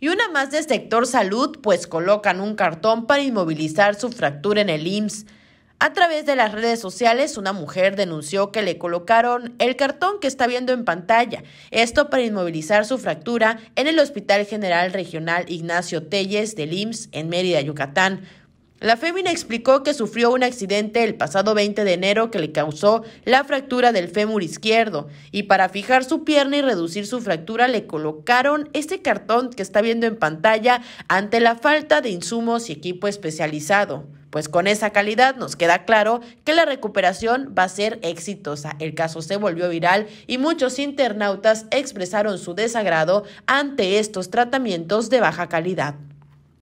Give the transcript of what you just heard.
y una más de sector salud, pues colocan un cartón para inmovilizar su fractura en el IMSS. A través de las redes sociales, una mujer denunció que le colocaron el cartón que está viendo en pantalla, esto para inmovilizar su fractura en el Hospital General Regional Ignacio Telles del IMSS en Mérida, Yucatán. La fémina explicó que sufrió un accidente el pasado 20 de enero que le causó la fractura del fémur izquierdo y para fijar su pierna y reducir su fractura le colocaron este cartón que está viendo en pantalla ante la falta de insumos y equipo especializado. Pues con esa calidad nos queda claro que la recuperación va a ser exitosa. El caso se volvió viral y muchos internautas expresaron su desagrado ante estos tratamientos de baja calidad.